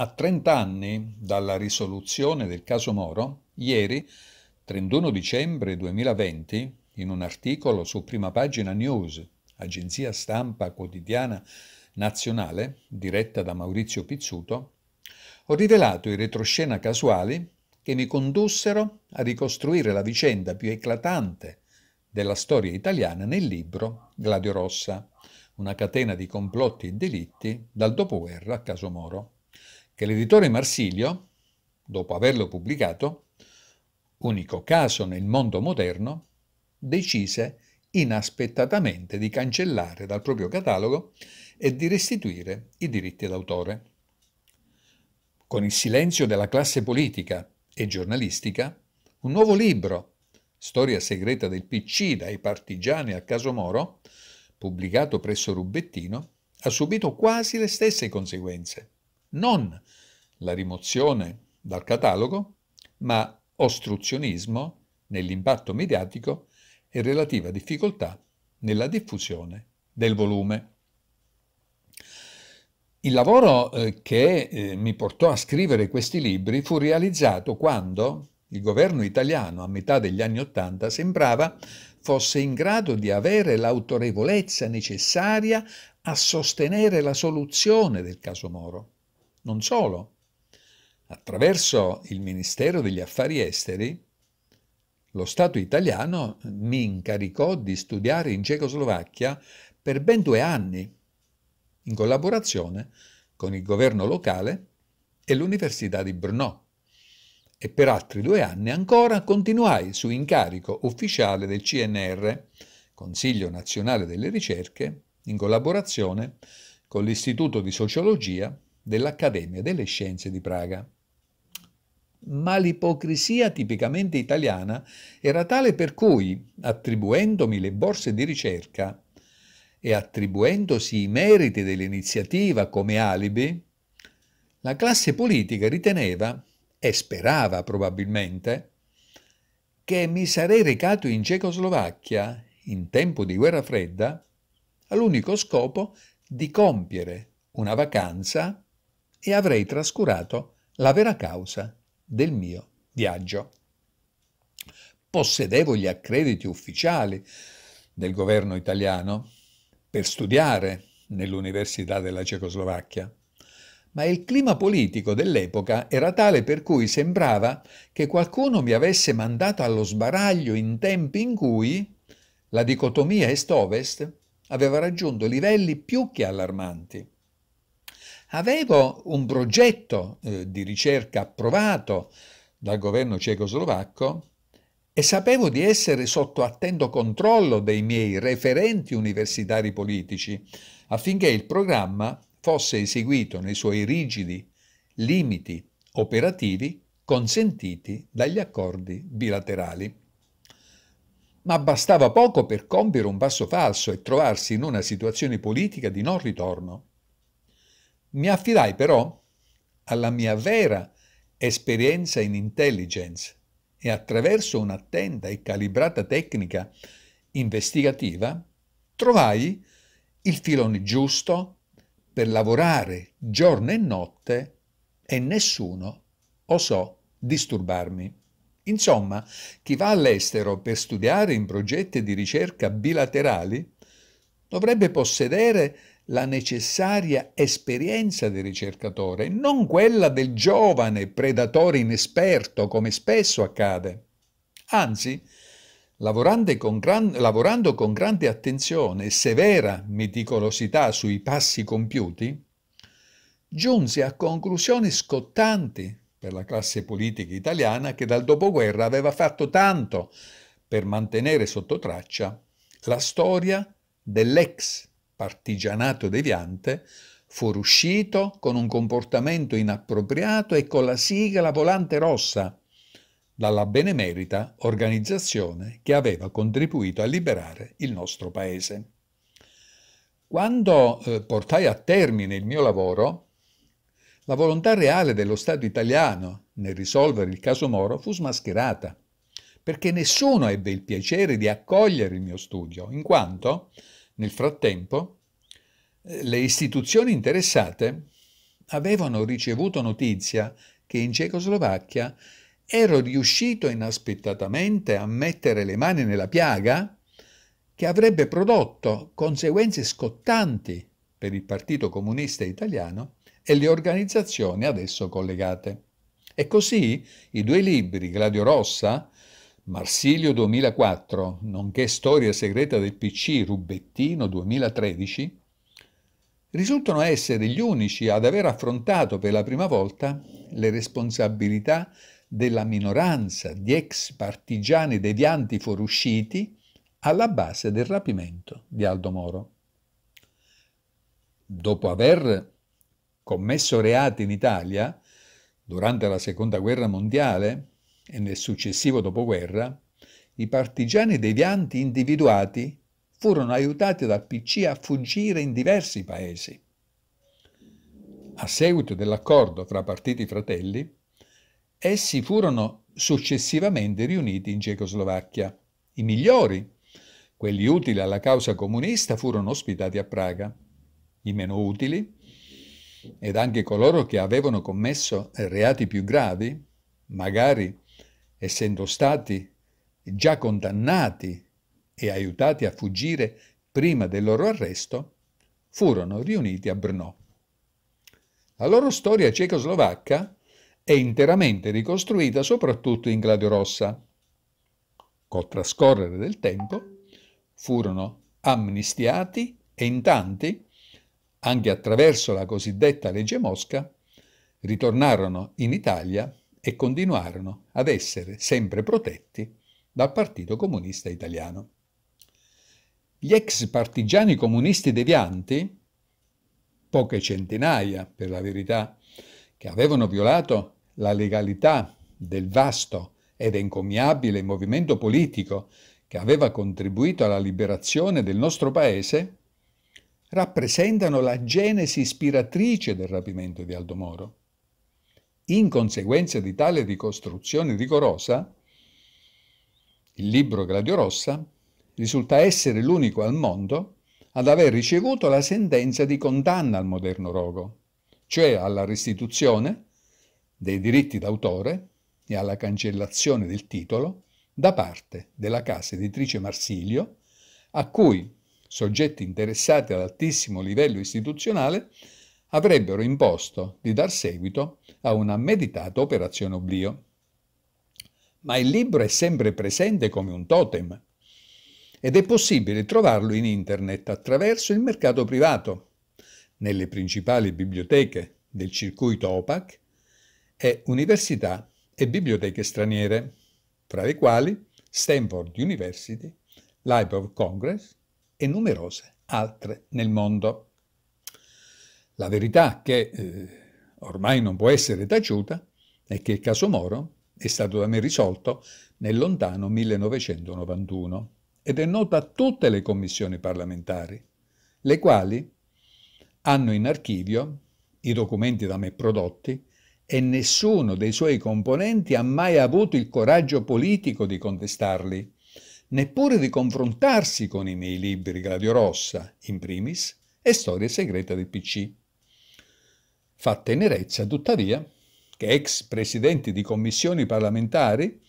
A 30 anni dalla risoluzione del caso Moro, ieri, 31 dicembre 2020, in un articolo su Prima Pagina News, agenzia stampa quotidiana nazionale, diretta da Maurizio Pizzuto, ho rivelato i retroscena casuali che mi condussero a ricostruire la vicenda più eclatante della storia italiana nel libro Gladio Rossa, una catena di complotti e delitti dal dopoguerra a Moro che l'editore Marsilio, dopo averlo pubblicato, unico caso nel mondo moderno, decise inaspettatamente di cancellare dal proprio catalogo e di restituire i diritti d'autore. Con il silenzio della classe politica e giornalistica, un nuovo libro, Storia segreta del PC dai partigiani al caso Moro, pubblicato presso Rubettino, ha subito quasi le stesse conseguenze non la rimozione dal catalogo, ma ostruzionismo nell'impatto mediatico e relativa difficoltà nella diffusione del volume. Il lavoro eh, che eh, mi portò a scrivere questi libri fu realizzato quando il governo italiano a metà degli anni Ottanta sembrava fosse in grado di avere l'autorevolezza necessaria a sostenere la soluzione del caso Moro. Non solo, attraverso il Ministero degli Affari Esteri, lo Stato italiano mi incaricò di studiare in Cecoslovacchia per ben due anni, in collaborazione con il governo locale e l'Università di Brno. E per altri due anni ancora continuai su incarico ufficiale del CNR, Consiglio Nazionale delle Ricerche, in collaborazione con l'Istituto di Sociologia dell'Accademia delle Scienze di Praga. Ma l'ipocrisia tipicamente italiana era tale per cui, attribuendomi le borse di ricerca e attribuendosi i meriti dell'iniziativa come alibi, la classe politica riteneva, e sperava probabilmente, che mi sarei recato in Cecoslovacchia, in tempo di guerra fredda, all'unico scopo di compiere una vacanza e avrei trascurato la vera causa del mio viaggio. Possedevo gli accrediti ufficiali del governo italiano per studiare nell'Università della Cecoslovacchia, ma il clima politico dell'epoca era tale per cui sembrava che qualcuno mi avesse mandato allo sbaraglio in tempi in cui la dicotomia est-ovest aveva raggiunto livelli più che allarmanti. Avevo un progetto eh, di ricerca approvato dal governo cecoslovacco e sapevo di essere sotto attento controllo dei miei referenti universitari politici affinché il programma fosse eseguito nei suoi rigidi limiti operativi consentiti dagli accordi bilaterali. Ma bastava poco per compiere un passo falso e trovarsi in una situazione politica di non ritorno. Mi affidai però alla mia vera esperienza in intelligence e attraverso un'attenta e calibrata tecnica investigativa trovai il filone giusto per lavorare giorno e notte e nessuno osò disturbarmi. Insomma, chi va all'estero per studiare in progetti di ricerca bilaterali dovrebbe possedere la necessaria esperienza del ricercatore, non quella del giovane predatore inesperto, come spesso accade. Anzi, lavorando con, gran, lavorando con grande attenzione e severa meticolosità sui passi compiuti, giunse a conclusioni scottanti per la classe politica italiana che dal dopoguerra aveva fatto tanto per mantenere sotto traccia la storia dell'ex partigianato deviante, fuoriuscito con un comportamento inappropriato e con la sigla volante rossa dalla benemerita organizzazione che aveva contribuito a liberare il nostro paese. Quando eh, portai a termine il mio lavoro, la volontà reale dello Stato italiano nel risolvere il caso Moro fu smascherata, perché nessuno ebbe il piacere di accogliere il mio studio, in quanto nel frattempo, eh, le istituzioni interessate avevano ricevuto notizia che in Cecoslovacchia ero riuscito inaspettatamente a mettere le mani nella piaga che avrebbe prodotto conseguenze scottanti per il Partito Comunista Italiano e le organizzazioni ad esso collegate. E così i due libri Gladio Rossa Marsilio 2004, nonché Storia segreta del PC Rubettino 2013, risultano essere gli unici ad aver affrontato per la prima volta le responsabilità della minoranza di ex partigiani devianti fuoriusciti alla base del rapimento di Aldo Moro. Dopo aver commesso reati in Italia durante la Seconda Guerra Mondiale, e nel successivo dopoguerra, i partigiani devianti individuati furono aiutati dal PC a fuggire in diversi paesi. A seguito dell'accordo fra partiti fratelli, essi furono successivamente riuniti in Cecoslovacchia. I migliori, quelli utili alla causa comunista, furono ospitati a Praga. I meno utili, ed anche coloro che avevano commesso reati più gravi, magari essendo stati già condannati e aiutati a fuggire prima del loro arresto, furono riuniti a Brno. La loro storia cecoslovacca è interamente ricostruita soprattutto in Gladio Rossa. Col trascorrere del tempo furono amnistiati e in tanti, anche attraverso la cosiddetta legge Mosca, ritornarono in Italia e continuarono ad essere sempre protetti dal Partito Comunista Italiano. Gli ex partigiani comunisti devianti, poche centinaia per la verità, che avevano violato la legalità del vasto ed encomiabile movimento politico che aveva contribuito alla liberazione del nostro paese, rappresentano la genesi ispiratrice del rapimento di Aldo Moro. In conseguenza di tale ricostruzione rigorosa, il libro Gladio Rossa risulta essere l'unico al mondo ad aver ricevuto la sentenza di condanna al moderno rogo, cioè alla restituzione dei diritti d'autore e alla cancellazione del titolo da parte della casa editrice Marsilio, a cui soggetti interessati ad altissimo livello istituzionale avrebbero imposto di dar seguito a una meditata operazione oblio. Ma il libro è sempre presente come un totem ed è possibile trovarlo in internet attraverso il mercato privato, nelle principali biblioteche del circuito OPAC e università e biblioteche straniere, fra le quali Stanford University, Library of Congress e numerose altre nel mondo. La verità che eh, ormai non può essere taciuta è che il caso Moro è stato da me risolto nel lontano 1991 ed è nota a tutte le commissioni parlamentari, le quali hanno in archivio i documenti da me prodotti e nessuno dei suoi componenti ha mai avuto il coraggio politico di contestarli, neppure di confrontarsi con i miei libri Gladio Rossa, in primis, e Storia segreta del PC, Fa tenerezza, tuttavia, che ex presidenti di commissioni parlamentari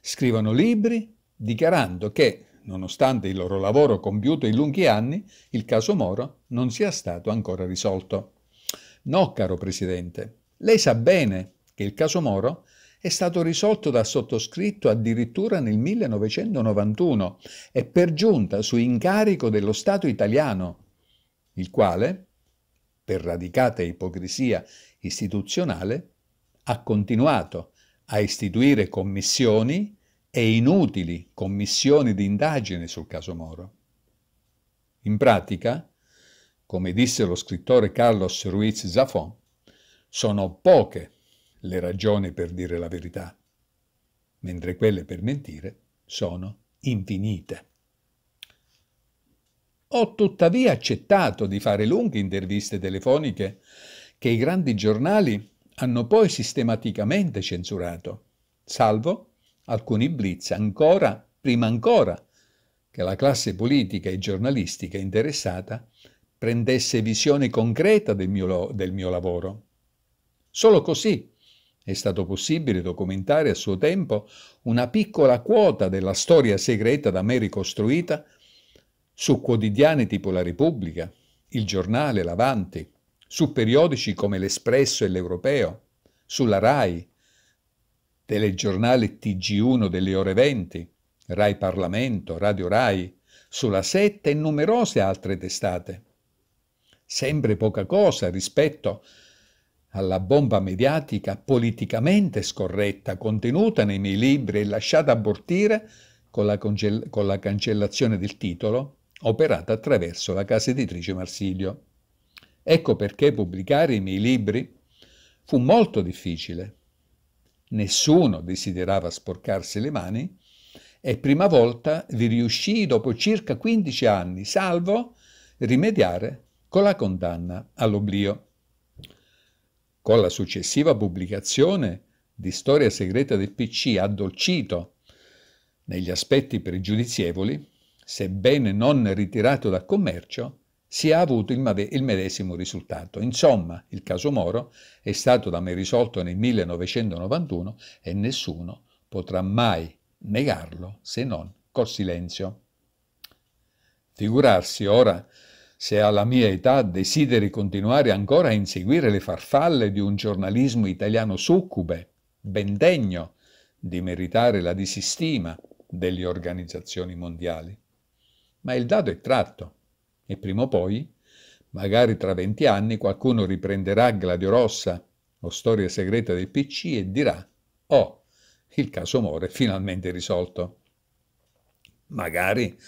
scrivano libri dichiarando che, nonostante il loro lavoro compiuto in lunghi anni, il caso Moro non sia stato ancora risolto. No, caro Presidente, lei sa bene che il caso Moro è stato risolto da sottoscritto addirittura nel 1991 e per giunta su incarico dello Stato italiano, il quale, per radicata ipocrisia istituzionale, ha continuato a istituire commissioni e inutili commissioni di indagine sul caso Moro. In pratica, come disse lo scrittore Carlos Ruiz Zafon, sono poche le ragioni per dire la verità, mentre quelle per mentire sono infinite. Ho tuttavia accettato di fare lunghe interviste telefoniche che i grandi giornali hanno poi sistematicamente censurato, salvo alcuni blitz ancora, prima ancora, che la classe politica e giornalistica interessata prendesse visione concreta del mio, del mio, lavoro. Solo così è stato possibile documentare a suo tempo una piccola quota della storia segreta da me ricostruita su quotidiani tipo La Repubblica, Il Giornale, L'Avanti, su periodici come L'Espresso e L'Europeo, sulla RAI, telegiornale TG1 delle ore 20, RAI Parlamento, Radio RAI, sulla 7 e numerose altre testate. Sempre poca cosa rispetto alla bomba mediatica politicamente scorretta contenuta nei miei libri e lasciata abortire con la, con la cancellazione del titolo operata attraverso la casa editrice Marsilio. Ecco perché pubblicare i miei libri fu molto difficile. Nessuno desiderava sporcarsi le mani e prima volta vi riuscii dopo circa 15 anni, salvo rimediare con la condanna all'oblio. Con la successiva pubblicazione di Storia segreta del PC addolcito negli aspetti pregiudizievoli, sebbene non ritirato dal commercio, si è avuto il, il medesimo risultato. Insomma, il caso Moro è stato da me risolto nel 1991 e nessuno potrà mai negarlo se non col silenzio. Figurarsi ora se alla mia età desideri continuare ancora a inseguire le farfalle di un giornalismo italiano succube, ben degno di meritare la disistima delle organizzazioni mondiali ma il dado è tratto e prima o poi, magari tra venti anni, qualcuno riprenderà Gladio Rossa o Storia segreta del PC e dirà «Oh, il caso More è finalmente risolto». Magari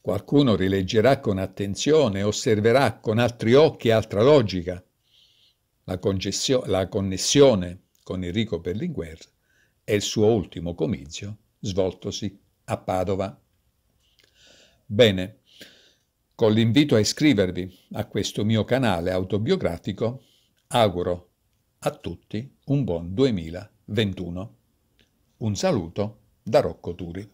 qualcuno rileggerà con attenzione, osserverà con altri occhi e altra logica la, la connessione con Enrico Berlinguer e il suo ultimo comizio svoltosi a Padova. Bene, con l'invito a iscrivervi a questo mio canale autobiografico, auguro a tutti un buon 2021. Un saluto da Rocco Turi.